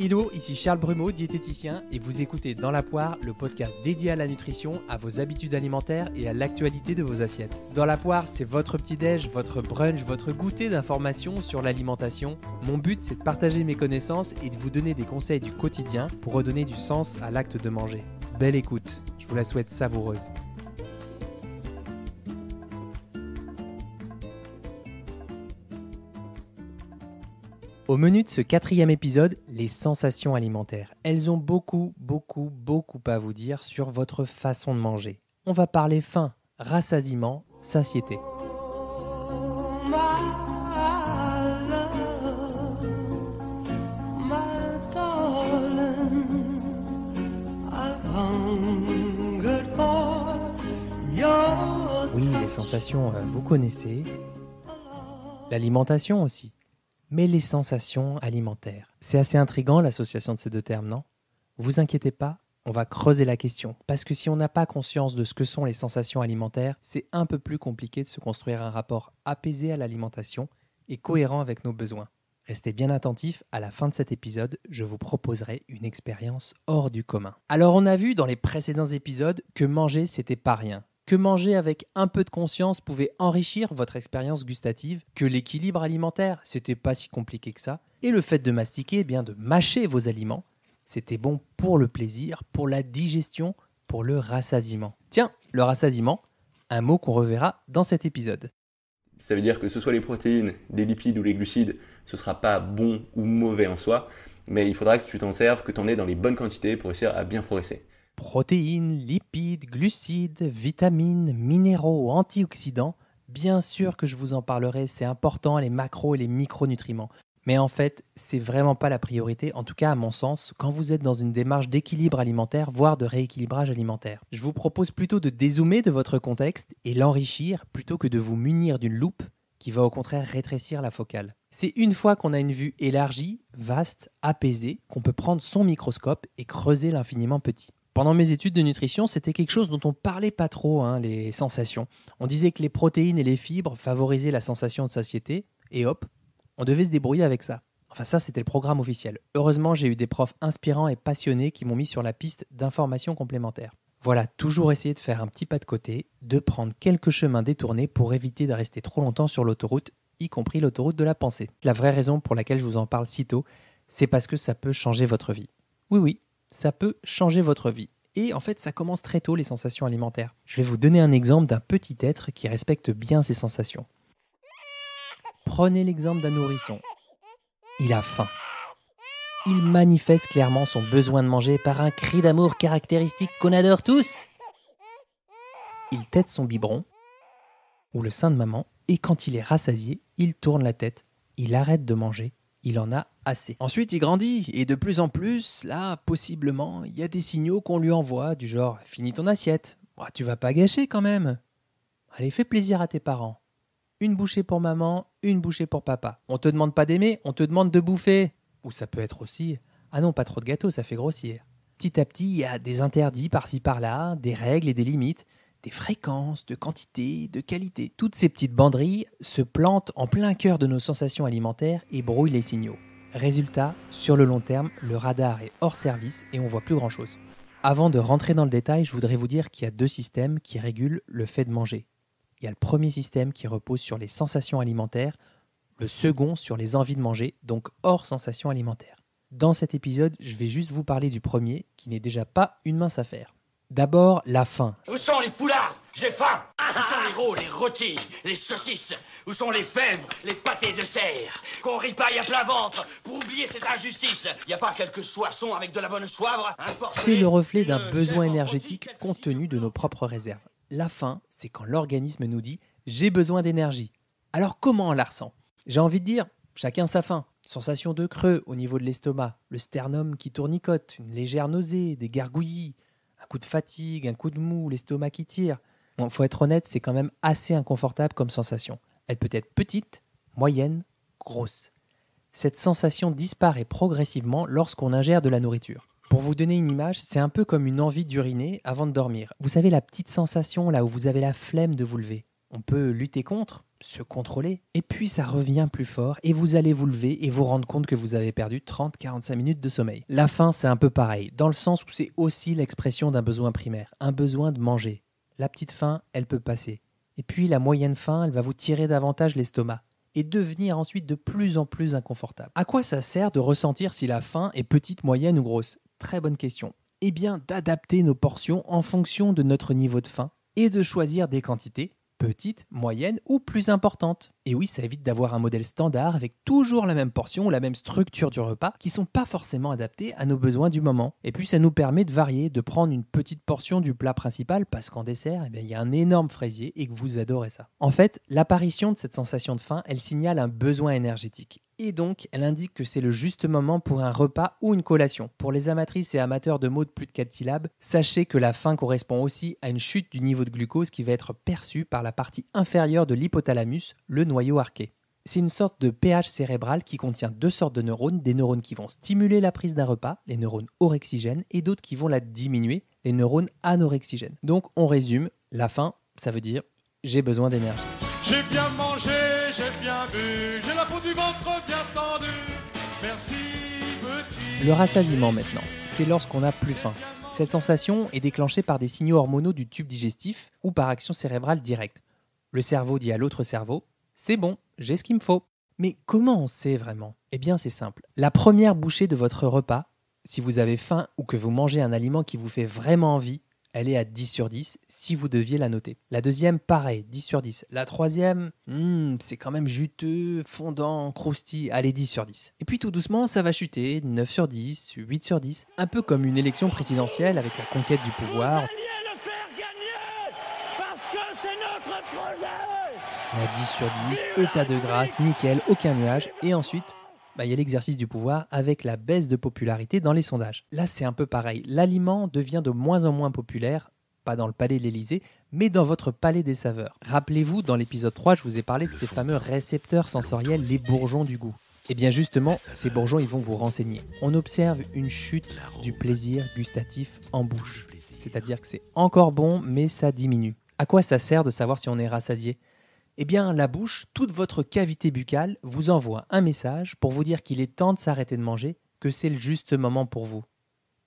Hello, ici Charles Brumeau, diététicien, et vous écoutez Dans la poire, le podcast dédié à la nutrition, à vos habitudes alimentaires et à l'actualité de vos assiettes. Dans la poire, c'est votre petit-déj, votre brunch, votre goûter d'informations sur l'alimentation. Mon but, c'est de partager mes connaissances et de vous donner des conseils du quotidien pour redonner du sens à l'acte de manger. Belle écoute, je vous la souhaite savoureuse. Au menu de ce quatrième épisode, les sensations alimentaires. Elles ont beaucoup, beaucoup, beaucoup à vous dire sur votre façon de manger. On va parler faim, rassasiement, satiété. Oui, les sensations, euh, vous connaissez. L'alimentation aussi mais les sensations alimentaires. C'est assez intrigant l'association de ces deux termes, non Vous inquiétez pas, on va creuser la question. Parce que si on n'a pas conscience de ce que sont les sensations alimentaires, c'est un peu plus compliqué de se construire un rapport apaisé à l'alimentation et cohérent avec nos besoins. Restez bien attentifs, à la fin de cet épisode, je vous proposerai une expérience hors du commun. Alors on a vu dans les précédents épisodes que manger, c'était pas rien que manger avec un peu de conscience pouvait enrichir votre expérience gustative, que l'équilibre alimentaire, c'était pas si compliqué que ça, et le fait de mastiquer, eh bien de mâcher vos aliments, c'était bon pour le plaisir, pour la digestion, pour le rassasiement. Tiens, le rassasiement, un mot qu'on reverra dans cet épisode. Ça veut dire que ce soit les protéines, les lipides ou les glucides, ce sera pas bon ou mauvais en soi, mais il faudra que tu t'en serves, que tu en aies dans les bonnes quantités pour réussir à bien progresser. Protéines, lipides, glucides, vitamines, minéraux, antioxydants, bien sûr que je vous en parlerai, c'est important, les macros et les micronutriments. Mais en fait, c'est vraiment pas la priorité, en tout cas à mon sens, quand vous êtes dans une démarche d'équilibre alimentaire, voire de rééquilibrage alimentaire. Je vous propose plutôt de dézoomer de votre contexte et l'enrichir plutôt que de vous munir d'une loupe qui va au contraire rétrécir la focale. C'est une fois qu'on a une vue élargie, vaste, apaisée, qu'on peut prendre son microscope et creuser l'infiniment petit. Pendant mes études de nutrition, c'était quelque chose dont on parlait pas trop, hein, les sensations. On disait que les protéines et les fibres favorisaient la sensation de satiété, et hop, on devait se débrouiller avec ça. Enfin ça, c'était le programme officiel. Heureusement, j'ai eu des profs inspirants et passionnés qui m'ont mis sur la piste d'informations complémentaires. Voilà, toujours essayer de faire un petit pas de côté, de prendre quelques chemins détournés pour éviter de rester trop longtemps sur l'autoroute, y compris l'autoroute de la pensée. La vraie raison pour laquelle je vous en parle si tôt, c'est parce que ça peut changer votre vie. Oui oui, ça peut changer votre vie. Et en fait, ça commence très tôt les sensations alimentaires. Je vais vous donner un exemple d'un petit être qui respecte bien ses sensations. Prenez l'exemple d'un nourrisson. Il a faim. Il manifeste clairement son besoin de manger par un cri d'amour caractéristique qu'on adore tous. Il tête son biberon ou le sein de maman et quand il est rassasié, il tourne la tête, il arrête de manger il en a assez. Ensuite, il grandit et de plus en plus, là, possiblement, il y a des signaux qu'on lui envoie du genre finis ton assiette. tu vas pas gâcher quand même. Allez, fais plaisir à tes parents. Une bouchée pour maman, une bouchée pour papa. On te demande pas d'aimer, on te demande de bouffer. Ou ça peut être aussi ah non, pas trop de gâteau, ça fait grossir. Petit à petit, il y a des interdits par-ci par-là, des règles et des limites des fréquences, de quantité, de qualité. Toutes ces petites banderies se plantent en plein cœur de nos sensations alimentaires et brouillent les signaux. Résultat, sur le long terme, le radar est hors service et on voit plus grand-chose. Avant de rentrer dans le détail, je voudrais vous dire qu'il y a deux systèmes qui régulent le fait de manger. Il y a le premier système qui repose sur les sensations alimentaires, le second sur les envies de manger, donc hors sensations alimentaires. Dans cet épisode, je vais juste vous parler du premier, qui n'est déjà pas une mince affaire. D'abord, la faim. Où sont les poulards J'ai faim Où sont les rôles, les rôtis, les saucisses Où sont les fèvres, les pâtés de serre Qu'on ripaille à plein ventre pour oublier cette injustice Y a pas quelques soissons avec de la bonne soivre C'est le reflet d'un besoin énergétique contenu de nos propres réserves. La faim, c'est quand l'organisme nous dit « j'ai besoin d'énergie ». Alors comment on la ressent J'ai envie de dire « chacun sa faim ». Sensation de creux au niveau de l'estomac, le sternum qui tournicote, une légère nausée, des gargouillis, coup de fatigue, un coup de mou, l'estomac qui tire. Il faut être honnête, c'est quand même assez inconfortable comme sensation. Elle peut être petite, moyenne, grosse. Cette sensation disparaît progressivement lorsqu'on ingère de la nourriture. Pour vous donner une image, c'est un peu comme une envie d'uriner avant de dormir. Vous savez la petite sensation là où vous avez la flemme de vous lever. On peut lutter contre, se contrôler, et puis ça revient plus fort, et vous allez vous lever et vous rendre compte que vous avez perdu 30-45 minutes de sommeil. La faim, c'est un peu pareil, dans le sens où c'est aussi l'expression d'un besoin primaire, un besoin de manger. La petite faim, elle peut passer. Et puis la moyenne faim, elle va vous tirer davantage l'estomac et devenir ensuite de plus en plus inconfortable. À quoi ça sert de ressentir si la faim est petite, moyenne ou grosse Très bonne question. Eh bien, d'adapter nos portions en fonction de notre niveau de faim et de choisir des quantités petite, moyenne ou plus importante. Et oui, ça évite d'avoir un modèle standard avec toujours la même portion ou la même structure du repas qui sont pas forcément adaptés à nos besoins du moment. Et puis ça nous permet de varier, de prendre une petite portion du plat principal parce qu'en dessert, eh il y a un énorme fraisier et que vous adorez ça. En fait, l'apparition de cette sensation de faim, elle signale un besoin énergétique et donc elle indique que c'est le juste moment pour un repas ou une collation. Pour les amatrices et amateurs de mots de plus de 4 syllabes, sachez que la faim correspond aussi à une chute du niveau de glucose qui va être perçue par la partie inférieure de l'hypothalamus, le noyau c'est une sorte de pH cérébral qui contient deux sortes de neurones, des neurones qui vont stimuler la prise d'un repas, les neurones orexigènes, et d'autres qui vont la diminuer, les neurones anorexigènes. Donc on résume, la faim, ça veut dire j'ai besoin d'énergie. Le rassasiement maintenant, c'est lorsqu'on a plus faim. Cette sensation est déclenchée par des signaux hormonaux du tube digestif ou par action cérébrale directe. Le cerveau dit à l'autre cerveau c'est bon, j'ai ce qu'il me faut. Mais comment on sait vraiment Eh bien c'est simple. La première bouchée de votre repas, si vous avez faim ou que vous mangez un aliment qui vous fait vraiment envie, elle est à 10 sur 10 si vous deviez la noter. La deuxième, pareil, 10 sur 10. La troisième, hmm, c'est quand même juteux, fondant, croustille, est 10 sur 10. Et puis tout doucement, ça va chuter, 9 sur 10, 8 sur 10, un peu comme une élection présidentielle avec la conquête du pouvoir. On 10 sur 10, état de grâce, nickel, aucun nuage. Et ensuite, bah, il y a l'exercice du pouvoir avec la baisse de popularité dans les sondages. Là, c'est un peu pareil. L'aliment devient de moins en moins populaire, pas dans le palais de l'Élysée, mais dans votre palais des saveurs. Rappelez-vous, dans l'épisode 3, je vous ai parlé de ces fameux récepteurs sensoriels, les bourgeons du goût. Et eh bien justement, ces bourgeons, ils vont vous renseigner. On observe une chute du plaisir gustatif en bouche. C'est-à-dire que c'est encore bon, mais ça diminue. À quoi ça sert de savoir si on est rassasié eh bien la bouche, toute votre cavité buccale vous envoie un message pour vous dire qu'il est temps de s'arrêter de manger, que c'est le juste moment pour vous.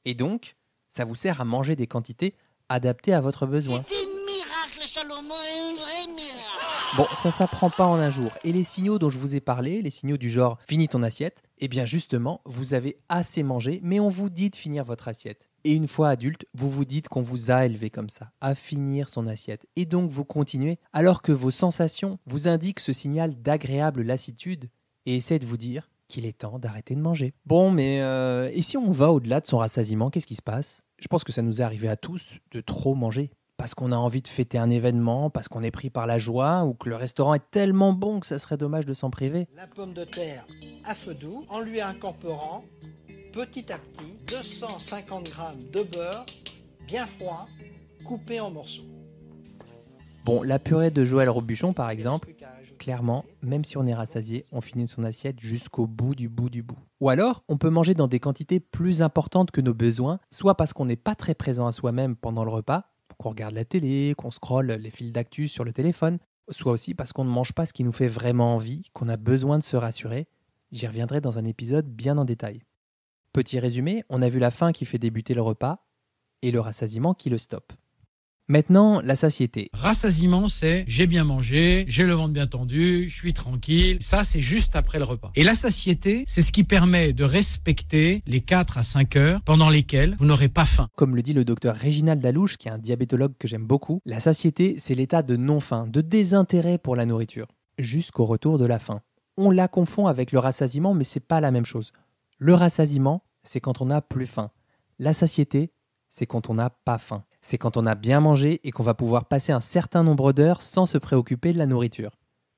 Et donc, ça vous sert à manger des quantités adaptées à votre besoin. C'est un miracle, Salomon, un vrai miracle. Bon, ça s'apprend pas en un jour. Et les signaux dont je vous ai parlé, les signaux du genre finis ton assiette, eh bien justement, vous avez assez mangé, mais on vous dit de finir votre assiette. Et une fois adulte, vous vous dites qu'on vous a élevé comme ça, à finir son assiette. Et donc vous continuez, alors que vos sensations vous indiquent ce signal d'agréable lassitude, et essaient de vous dire qu'il est temps d'arrêter de manger. Bon, mais euh, et si on va au-delà de son rassasiement, qu'est-ce qui se passe Je pense que ça nous est arrivé à tous de trop manger parce qu'on a envie de fêter un événement, parce qu'on est pris par la joie ou que le restaurant est tellement bon que ça serait dommage de s'en priver. La pomme de terre à feu doux, en lui incorporant petit à petit 250 grammes de beurre bien froid, coupé en morceaux. Bon, la purée de Joël Robuchon, par exemple, clairement, même si on est rassasié, on finit son assiette jusqu'au bout du bout du bout. Ou alors, on peut manger dans des quantités plus importantes que nos besoins, soit parce qu'on n'est pas très présent à soi-même pendant le repas, qu'on regarde la télé, qu'on scrolle les fils d'actu sur le téléphone, soit aussi parce qu'on ne mange pas ce qui nous fait vraiment envie, qu'on a besoin de se rassurer. J'y reviendrai dans un épisode bien en détail. Petit résumé, on a vu la faim qui fait débuter le repas et le rassasiement qui le stoppe. Maintenant, la satiété. Rassasiement, c'est j'ai bien mangé, j'ai le ventre bien tendu, je suis tranquille. Ça, c'est juste après le repas. Et la satiété, c'est ce qui permet de respecter les 4 à 5 heures pendant lesquelles vous n'aurez pas faim. Comme le dit le docteur Réginald Dalouche, qui est un diabétologue que j'aime beaucoup, la satiété, c'est l'état de non-faim, de désintérêt pour la nourriture, jusqu'au retour de la faim. On la confond avec le rassasiement, mais c'est pas la même chose. Le rassasiement, c'est quand on a plus faim. La satiété, c'est quand on n'a pas faim c'est quand on a bien mangé et qu'on va pouvoir passer un certain nombre d'heures sans se préoccuper de la nourriture.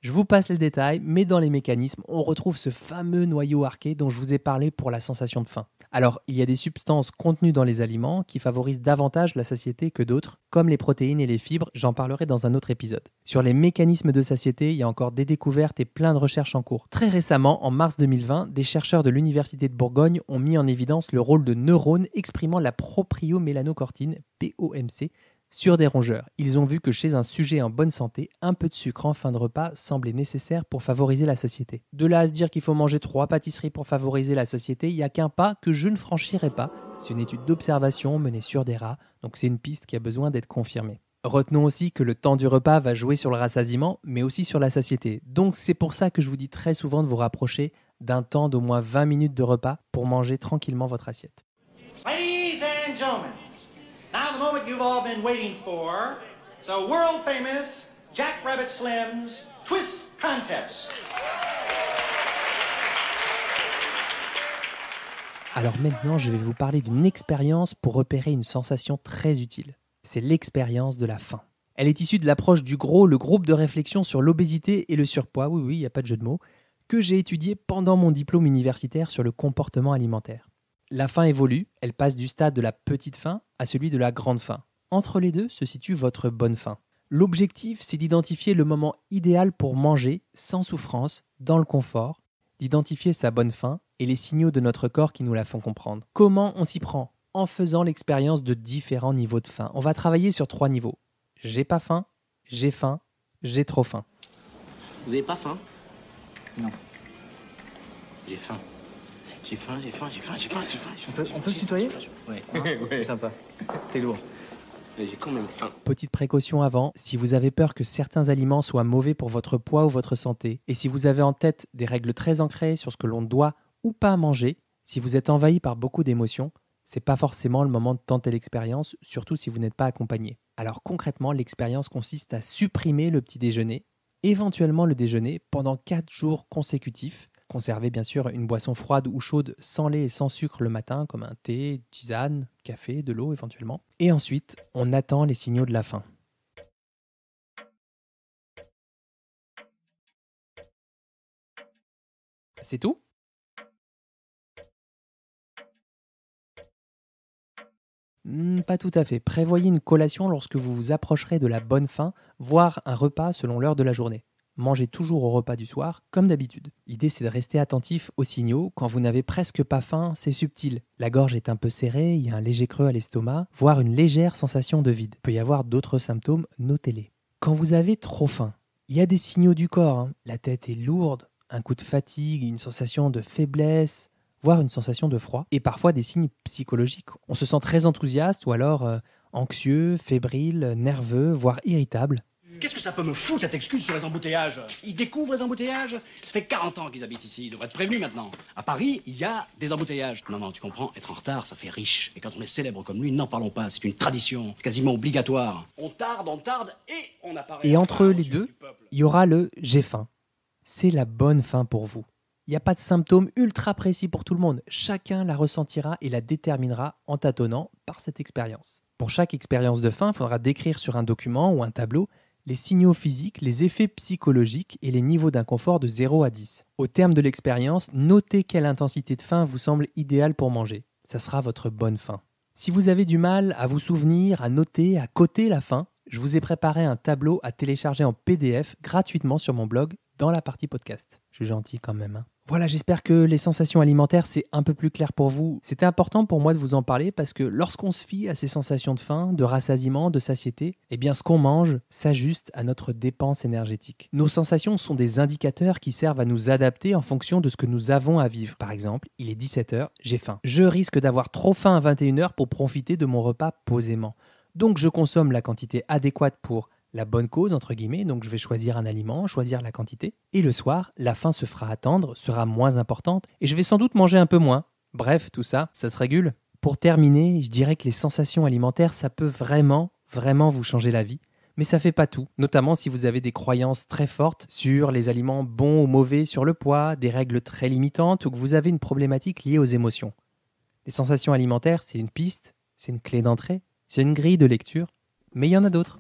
Je vous passe les détails, mais dans les mécanismes, on retrouve ce fameux noyau arqué dont je vous ai parlé pour la sensation de faim. Alors, il y a des substances contenues dans les aliments qui favorisent davantage la satiété que d'autres, comme les protéines et les fibres, j'en parlerai dans un autre épisode. Sur les mécanismes de satiété, il y a encore des découvertes et plein de recherches en cours. Très récemment, en mars 2020, des chercheurs de l'Université de Bourgogne ont mis en évidence le rôle de neurones exprimant la propriomélanocortine, POMC, sur des rongeurs, ils ont vu que chez un sujet en bonne santé, un peu de sucre en fin de repas semblait nécessaire pour favoriser la satiété. De là à se dire qu'il faut manger trois pâtisseries pour favoriser la satiété, il n'y a qu'un pas que je ne franchirai pas. C'est une étude d'observation menée sur des rats, donc c'est une piste qui a besoin d'être confirmée. Retenons aussi que le temps du repas va jouer sur le rassasiement, mais aussi sur la satiété. Donc c'est pour ça que je vous dis très souvent de vous rapprocher d'un temps d'au moins 20 minutes de repas pour manger tranquillement votre assiette moment world famous Rabbit Slim's Twist Contest. Alors maintenant, je vais vous parler d'une expérience pour repérer une sensation très utile. C'est l'expérience de la faim. Elle est issue de l'approche du GROS, le groupe de réflexion sur l'obésité et le surpoids, oui oui, il n'y a pas de jeu de mots, que j'ai étudié pendant mon diplôme universitaire sur le comportement alimentaire la faim évolue, elle passe du stade de la petite faim à celui de la grande faim. Entre les deux se situe votre bonne faim. L'objectif, c'est d'identifier le moment idéal pour manger sans souffrance, dans le confort, d'identifier sa bonne faim et les signaux de notre corps qui nous la font comprendre. Comment on s'y prend En faisant l'expérience de différents niveaux de faim. On va travailler sur trois niveaux. J'ai pas faim, j'ai faim, j'ai trop faim. Vous n'avez pas faim Non. J'ai faim. J'ai faim, j'ai faim, j'ai faim, j'ai faim, j'ai faim. On peut, se tutoyer Ouais. Sympa. T'es lourd. J'ai quand même faim. Petite précaution avant, si vous avez peur que certains aliments soient mauvais pour votre poids ou votre santé, et si vous avez en tête des règles très ancrées sur ce que l'on doit ou pas manger, si vous êtes envahi par beaucoup d'émotions, c'est pas forcément le moment de tenter l'expérience, surtout si vous n'êtes pas accompagné. Alors concrètement, l'expérience consiste à supprimer le petit déjeuner, éventuellement le déjeuner, pendant 4 jours consécutifs, Conservez bien sûr une boisson froide ou chaude sans lait et sans sucre le matin, comme un thé, tisane, café, de l'eau éventuellement. Et ensuite, on attend les signaux de la faim. C'est tout hmm, pas tout à fait. Prévoyez une collation lorsque vous vous approcherez de la bonne faim, voire un repas selon l'heure de la journée. Mangez toujours au repas du soir, comme d'habitude. L'idée, c'est de rester attentif aux signaux. Quand vous n'avez presque pas faim, c'est subtil. La gorge est un peu serrée, il y a un léger creux à l'estomac, voire une légère sensation de vide. peut y avoir d'autres symptômes, notez-les. Quand vous avez trop faim, il y a des signaux du corps. Hein. La tête est lourde, un coup de fatigue, une sensation de faiblesse, voire une sensation de froid, et parfois des signes psychologiques. On se sent très enthousiaste ou alors euh, anxieux, fébrile, nerveux, voire irritable. Qu'est-ce que ça peut me foutre, cette excuse sur les embouteillages Ils découvrent les embouteillages Ça fait 40 ans qu'ils habitent ici, ils devraient être prévenus maintenant. À Paris, il y a des embouteillages. Non, non, tu comprends, être en retard, ça fait riche. Et quand on est célèbre comme lui, n'en parlons pas, c'est une tradition, quasiment obligatoire. On tarde, on tarde, et on apparaît... Et entre les deux, il y aura le « j'ai faim ». C'est la bonne fin pour vous. Il n'y a pas de symptômes ultra précis pour tout le monde. Chacun la ressentira et la déterminera en tâtonnant par cette expérience. Pour chaque expérience de faim, il faudra décrire sur un document ou un tableau les signaux physiques, les effets psychologiques et les niveaux d'inconfort de 0 à 10. Au terme de l'expérience, notez quelle intensité de faim vous semble idéale pour manger. Ça sera votre bonne faim. Si vous avez du mal à vous souvenir, à noter, à coter la faim, je vous ai préparé un tableau à télécharger en PDF gratuitement sur mon blog dans la partie podcast. Je suis gentil quand même. Hein. Voilà, j'espère que les sensations alimentaires, c'est un peu plus clair pour vous. C'était important pour moi de vous en parler parce que lorsqu'on se fie à ces sensations de faim, de rassasiement, de satiété, eh bien ce qu'on mange s'ajuste à notre dépense énergétique. Nos sensations sont des indicateurs qui servent à nous adapter en fonction de ce que nous avons à vivre. Par exemple, il est 17h, j'ai faim. Je risque d'avoir trop faim à 21h pour profiter de mon repas posément. Donc je consomme la quantité adéquate pour la bonne cause, entre guillemets, donc je vais choisir un aliment, choisir la quantité, et le soir, la faim se fera attendre, sera moins importante, et je vais sans doute manger un peu moins. Bref, tout ça, ça se régule. Pour terminer, je dirais que les sensations alimentaires, ça peut vraiment, vraiment vous changer la vie. Mais ça fait pas tout, notamment si vous avez des croyances très fortes sur les aliments bons ou mauvais sur le poids, des règles très limitantes ou que vous avez une problématique liée aux émotions. Les sensations alimentaires, c'est une piste, c'est une clé d'entrée, c'est une grille de lecture, mais il y en a d'autres.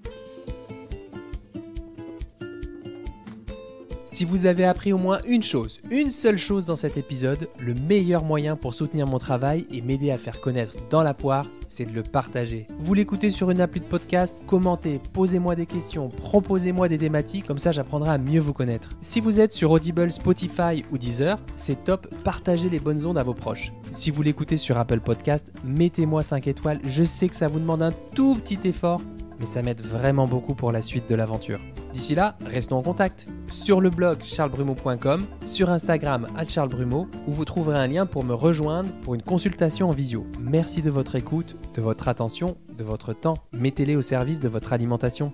Si vous avez appris au moins une chose, une seule chose dans cet épisode, le meilleur moyen pour soutenir mon travail et m'aider à faire connaître dans la poire, c'est de le partager. Vous l'écoutez sur une appli de podcast, commentez, posez-moi des questions, proposez-moi des thématiques, comme ça j'apprendrai à mieux vous connaître. Si vous êtes sur Audible, Spotify ou Deezer, c'est top, partagez les bonnes ondes à vos proches. Si vous l'écoutez sur Apple Podcast, mettez-moi 5 étoiles, je sais que ça vous demande un tout petit effort, mais ça m'aide vraiment beaucoup pour la suite de l'aventure. D'ici là, restons en contact. Sur le blog charlesbrumeau.com, sur Instagram à charlesbrumeau, où vous trouverez un lien pour me rejoindre pour une consultation en visio. Merci de votre écoute, de votre attention, de votre temps. Mettez-les au service de votre alimentation.